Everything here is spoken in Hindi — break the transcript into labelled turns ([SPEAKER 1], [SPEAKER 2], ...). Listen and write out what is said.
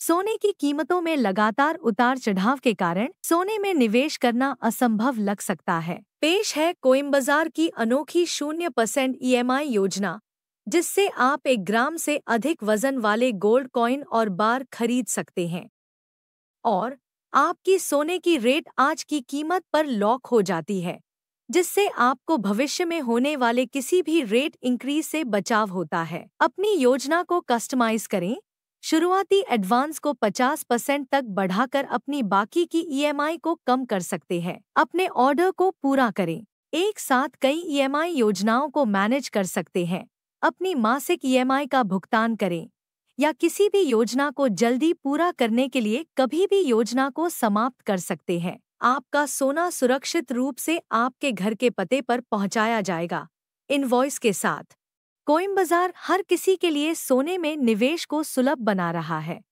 [SPEAKER 1] सोने की कीमतों में लगातार उतार चढ़ाव के कारण सोने में निवेश करना असंभव लग सकता है पेश है कोयम्बाजार की अनोखी शून्य परसेंट ई योजना जिससे आप एक ग्राम से अधिक वजन वाले गोल्ड कॉइन और बार खरीद सकते हैं और आपकी सोने की रेट आज की कीमत पर लॉक हो जाती है जिससे आपको भविष्य में होने वाले किसी भी रेट इंक्रीज से बचाव होता है अपनी योजना को कस्टमाइज करें शुरुआती एडवांस को 50 परसेंट तक बढ़ाकर अपनी बाकी की ईएमआई को कम कर सकते हैं अपने ऑर्डर को पूरा करें एक साथ कई ईएमआई योजनाओं को मैनेज कर सकते हैं अपनी मासिक ईएमआई का भुगतान करें या किसी भी योजना को जल्दी पूरा करने के लिए कभी भी योजना को समाप्त कर सकते हैं आपका सोना सुरक्षित रूप से आपके घर के पते पर पहुंचाया जाएगा इनवॉइस के साथ कोइम बाजार हर किसी के लिए सोने में निवेश को सुलभ बना रहा है